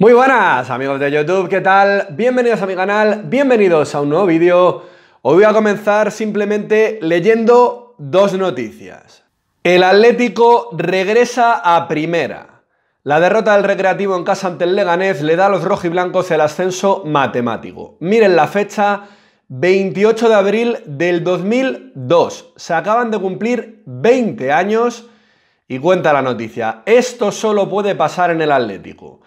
Muy buenas amigos de YouTube, ¿qué tal? Bienvenidos a mi canal, bienvenidos a un nuevo vídeo. Hoy voy a comenzar simplemente leyendo dos noticias. El Atlético regresa a primera. La derrota del Recreativo en casa ante el Leganés le da a los rojiblancos el ascenso matemático. Miren la fecha, 28 de abril del 2002. Se acaban de cumplir 20 años y cuenta la noticia. Esto solo puede pasar en el Atlético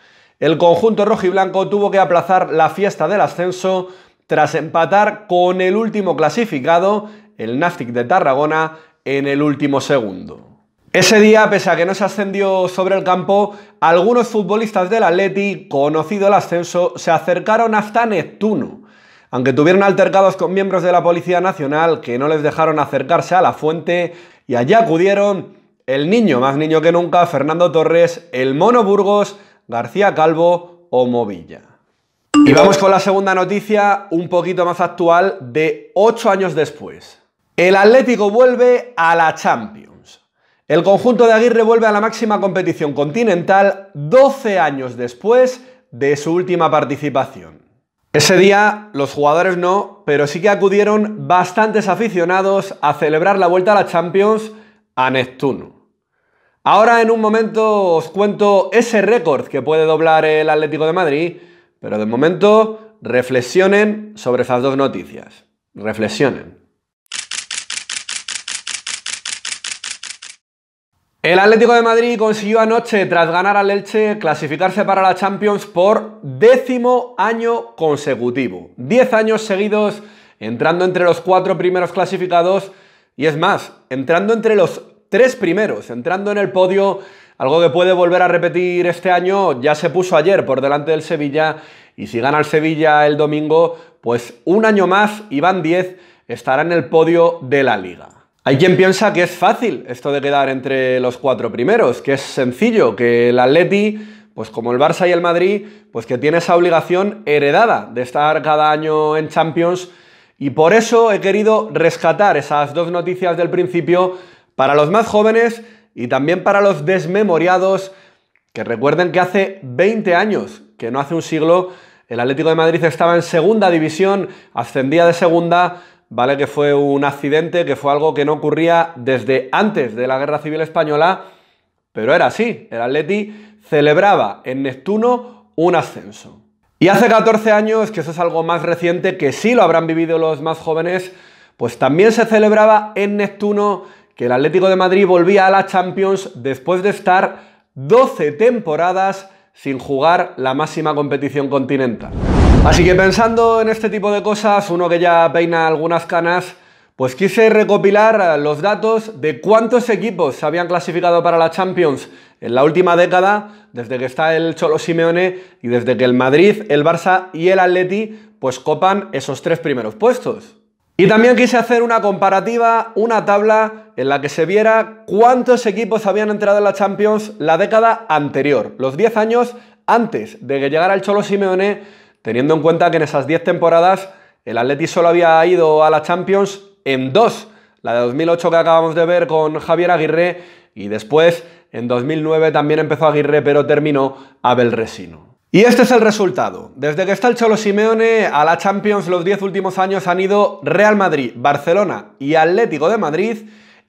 el conjunto rojo y blanco tuvo que aplazar la fiesta del ascenso tras empatar con el último clasificado, el Nástic de Tarragona, en el último segundo. Ese día, pese a que no se ascendió sobre el campo, algunos futbolistas del Atleti, conocido el ascenso, se acercaron hasta Neptuno. Aunque tuvieron altercados con miembros de la Policía Nacional que no les dejaron acercarse a la fuente, y allí acudieron el niño, más niño que nunca, Fernando Torres, el Mono Burgos, García Calvo o Movilla. Y vamos con la segunda noticia, un poquito más actual, de 8 años después. El Atlético vuelve a la Champions. El conjunto de Aguirre vuelve a la máxima competición continental 12 años después de su última participación. Ese día los jugadores no, pero sí que acudieron bastantes aficionados a celebrar la vuelta a la Champions a Neptuno. Ahora en un momento os cuento ese récord que puede doblar el Atlético de Madrid, pero de momento reflexionen sobre esas dos noticias. Reflexionen. El Atlético de Madrid consiguió anoche, tras ganar al Elche, clasificarse para la Champions por décimo año consecutivo. Diez años seguidos entrando entre los cuatro primeros clasificados y es más, entrando entre los tres primeros, entrando en el podio, algo que puede volver a repetir este año, ya se puso ayer por delante del Sevilla, y si gana el Sevilla el domingo, pues un año más, Iván 10 estará en el podio de la liga. Hay quien piensa que es fácil esto de quedar entre los cuatro primeros, que es sencillo, que el Atleti pues como el Barça y el Madrid, pues que tiene esa obligación heredada de estar cada año en Champions. Y por eso he querido rescatar esas dos noticias del principio para los más jóvenes y también para los desmemoriados, que recuerden que hace 20 años, que no hace un siglo, el Atlético de Madrid estaba en segunda división, ascendía de segunda, vale que fue un accidente, que fue algo que no ocurría desde antes de la Guerra Civil Española, pero era así, el Atleti celebraba en Neptuno un ascenso. Y hace 14 años, que eso es algo más reciente, que sí lo habrán vivido los más jóvenes, pues también se celebraba en Neptuno que el Atlético de Madrid volvía a la Champions después de estar 12 temporadas sin jugar la máxima competición continental. Así que pensando en este tipo de cosas, uno que ya peina algunas canas, pues quise recopilar los datos de cuántos equipos se habían clasificado para la Champions en la última década, desde que está el Cholo Simeone y desde que el Madrid, el Barça y el Atleti pues copan esos tres primeros puestos. Y también quise hacer una comparativa, una tabla en la que se viera cuántos equipos habían entrado en la Champions la década anterior, los 10 años antes de que llegara el Cholo Simeone, teniendo en cuenta que en esas 10 temporadas el Atleti solo había ido a la Champions en dos, la de 2008 que acabamos de ver con Javier Aguirre y después en 2009 también empezó Aguirre pero terminó Abel Resino. Y este es el resultado. Desde que está el Cholo Simeone a la Champions los 10 últimos años han ido Real Madrid, Barcelona y Atlético de Madrid.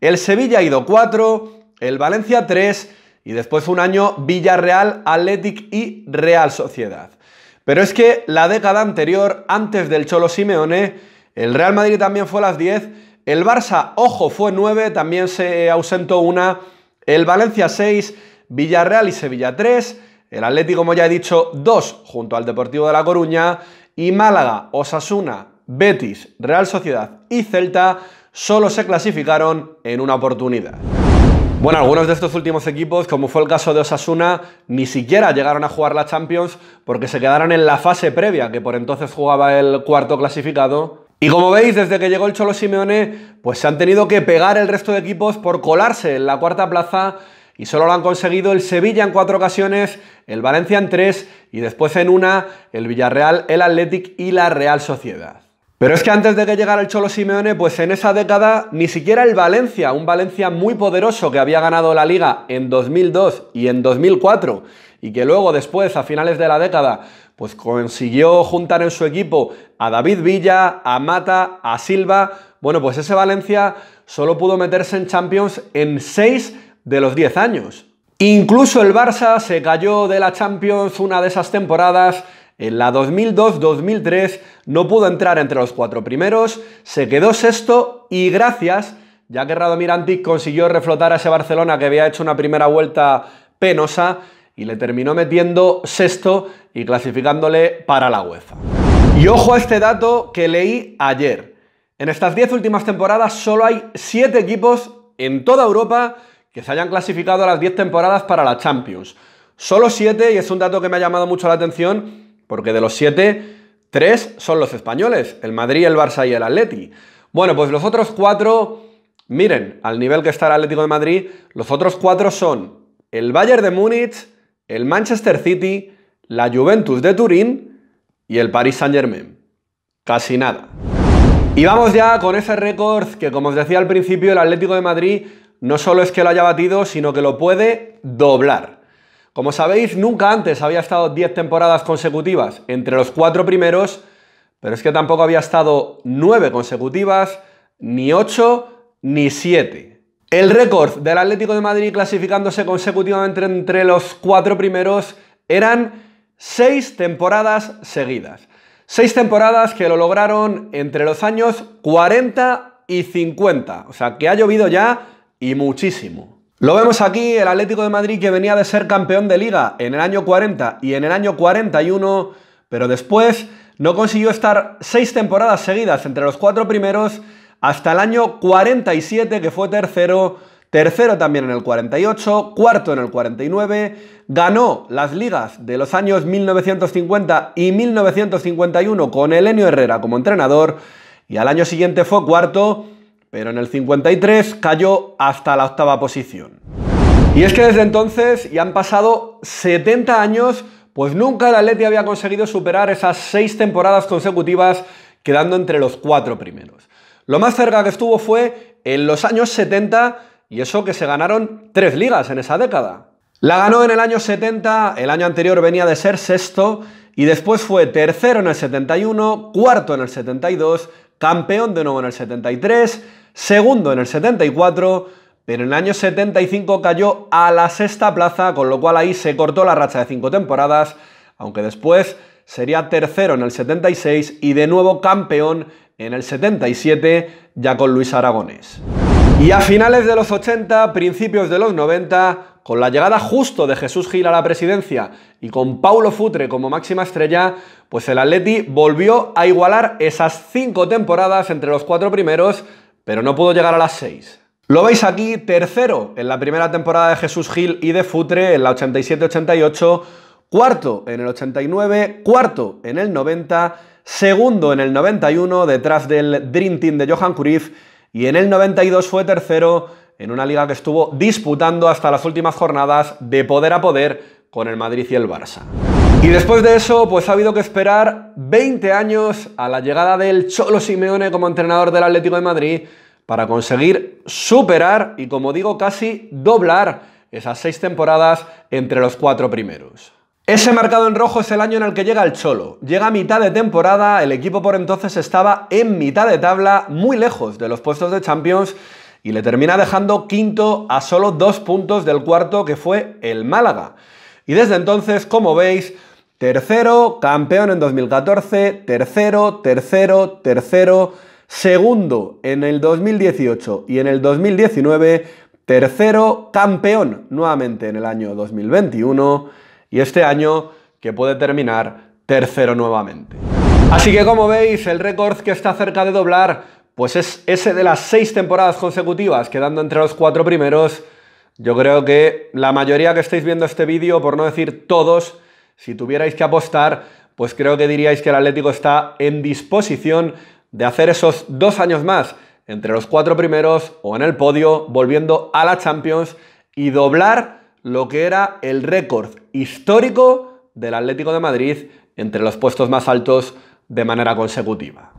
El Sevilla ha ido 4, el Valencia 3 y después un año Villarreal, Atlético y Real Sociedad. Pero es que la década anterior, antes del Cholo Simeone, el Real Madrid también fue las 10, el Barça, ojo, fue 9, también se ausentó una, el Valencia 6, Villarreal y Sevilla 3, el Atlético, como ya he dicho, dos junto al Deportivo de La Coruña y Málaga, Osasuna, Betis, Real Sociedad y Celta solo se clasificaron en una oportunidad. Bueno, algunos de estos últimos equipos, como fue el caso de Osasuna, ni siquiera llegaron a jugar la Champions porque se quedaron en la fase previa, que por entonces jugaba el cuarto clasificado. Y como veis, desde que llegó el Cholo Simeone, pues se han tenido que pegar el resto de equipos por colarse en la cuarta plaza y solo lo han conseguido el Sevilla en cuatro ocasiones, el Valencia en tres y después en una el Villarreal, el Athletic y la Real Sociedad. Pero es que antes de que llegara el Cholo Simeone, pues en esa década ni siquiera el Valencia, un Valencia muy poderoso que había ganado la liga en 2002 y en 2004 y que luego después, a finales de la década, pues consiguió juntar en su equipo a David Villa, a Mata, a Silva, bueno, pues ese Valencia solo pudo meterse en Champions en seis de los 10 años. Incluso el Barça se cayó de la Champions una de esas temporadas en la 2002-2003 no pudo entrar entre los cuatro primeros, se quedó sexto y gracias, ya que Radomir Antic consiguió reflotar a ese Barcelona que había hecho una primera vuelta penosa y le terminó metiendo sexto y clasificándole para la UEFA. Y ojo a este dato que leí ayer. En estas 10 últimas temporadas solo hay 7 equipos en toda Europa que se hayan clasificado a las 10 temporadas para la Champions. Solo 7, y es un dato que me ha llamado mucho la atención, porque de los 7, 3 son los españoles, el Madrid, el Barça y el Atleti. Bueno, pues los otros 4, miren, al nivel que está el Atlético de Madrid, los otros 4 son el Bayern de Múnich, el Manchester City, la Juventus de Turín y el Paris Saint-Germain. Casi nada. Y vamos ya con ese récord que, como os decía al principio, el Atlético de Madrid no solo es que lo haya batido, sino que lo puede doblar. Como sabéis, nunca antes había estado 10 temporadas consecutivas entre los cuatro primeros, pero es que tampoco había estado 9 consecutivas, ni 8, ni 7. El récord del Atlético de Madrid clasificándose consecutivamente entre los cuatro primeros eran 6 temporadas seguidas. 6 temporadas que lo lograron entre los años 40 y 50. O sea, que ha llovido ya y muchísimo. Lo vemos aquí, el Atlético de Madrid que venía de ser campeón de liga en el año 40 y en el año 41, pero después no consiguió estar seis temporadas seguidas entre los cuatro primeros hasta el año 47 que fue tercero, tercero también en el 48, cuarto en el 49, ganó las ligas de los años 1950 y 1951 con Elenio Herrera como entrenador y al año siguiente fue cuarto pero en el 53 cayó hasta la octava posición. Y es que desde entonces, y han pasado 70 años, pues nunca el Atleti había conseguido superar esas seis temporadas consecutivas quedando entre los cuatro primeros. Lo más cerca que estuvo fue en los años 70 y eso que se ganaron tres ligas en esa década. La ganó en el año 70, el año anterior venía de ser sexto y después fue tercero en el 71, cuarto en el 72 campeón de nuevo en el 73, segundo en el 74, pero en el año 75 cayó a la sexta plaza, con lo cual ahí se cortó la racha de cinco temporadas, aunque después sería tercero en el 76 y de nuevo campeón en el 77, ya con Luis Aragonés. Y a finales de los 80, principios de los 90, con la llegada justo de Jesús Gil a la presidencia y con Paulo Futre como máxima estrella, pues el Atleti volvió a igualar esas cinco temporadas entre los cuatro primeros, pero no pudo llegar a las seis. Lo veis aquí, tercero en la primera temporada de Jesús Gil y de Futre, en la 87-88, cuarto en el 89, cuarto en el 90, segundo en el 91, detrás del Dream Team de Johan Cruyff, y en el 92 fue tercero en una liga que estuvo disputando hasta las últimas jornadas de poder a poder con el Madrid y el Barça. Y después de eso, pues ha habido que esperar 20 años a la llegada del Cholo Simeone como entrenador del Atlético de Madrid para conseguir superar y, como digo, casi doblar esas seis temporadas entre los cuatro primeros. Ese marcado en rojo es el año en el que llega el Cholo. Llega a mitad de temporada, el equipo por entonces estaba en mitad de tabla, muy lejos de los puestos de Champions, y le termina dejando quinto a solo dos puntos del cuarto que fue el Málaga. Y desde entonces, como veis, tercero, campeón en 2014, tercero, tercero, tercero, segundo en el 2018 y en el 2019, tercero, campeón nuevamente en el año 2021 y este año que puede terminar tercero nuevamente. Así que como veis, el récord que está cerca de doblar, pues es ese de las seis temporadas consecutivas, quedando entre los cuatro primeros. Yo creo que la mayoría que estáis viendo este vídeo, por no decir todos, si tuvierais que apostar, pues creo que diríais que el Atlético está en disposición de hacer esos dos años más entre los cuatro primeros o en el podio, volviendo a la Champions y doblar lo que era el récord histórico del Atlético de Madrid entre los puestos más altos de manera consecutiva.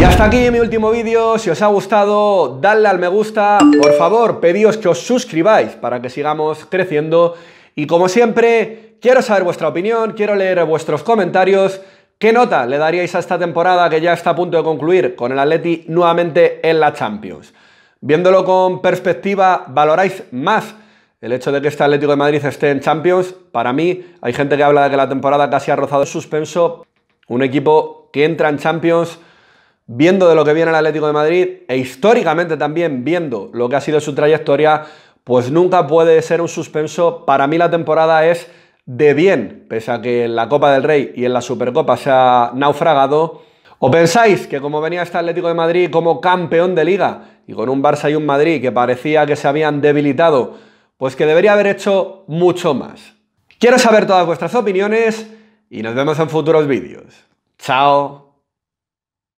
Y hasta aquí mi último vídeo, si os ha gustado, dadle al me gusta, por favor, pedíos que os suscribáis para que sigamos creciendo y como siempre, quiero saber vuestra opinión, quiero leer vuestros comentarios, qué nota le daríais a esta temporada que ya está a punto de concluir con el Atleti nuevamente en la Champions. Viéndolo con perspectiva, ¿valoráis más el hecho de que este Atlético de Madrid esté en Champions, para mí, hay gente que habla de que la temporada casi ha rozado el suspenso. Un equipo que entra en Champions viendo de lo que viene el Atlético de Madrid e históricamente también viendo lo que ha sido su trayectoria, pues nunca puede ser un suspenso. Para mí la temporada es de bien, pese a que en la Copa del Rey y en la Supercopa se ha naufragado. ¿O pensáis que como venía este Atlético de Madrid como campeón de liga y con un Barça y un Madrid que parecía que se habían debilitado pues que debería haber hecho mucho más. Quiero saber todas vuestras opiniones y nos vemos en futuros vídeos. ¡Chao!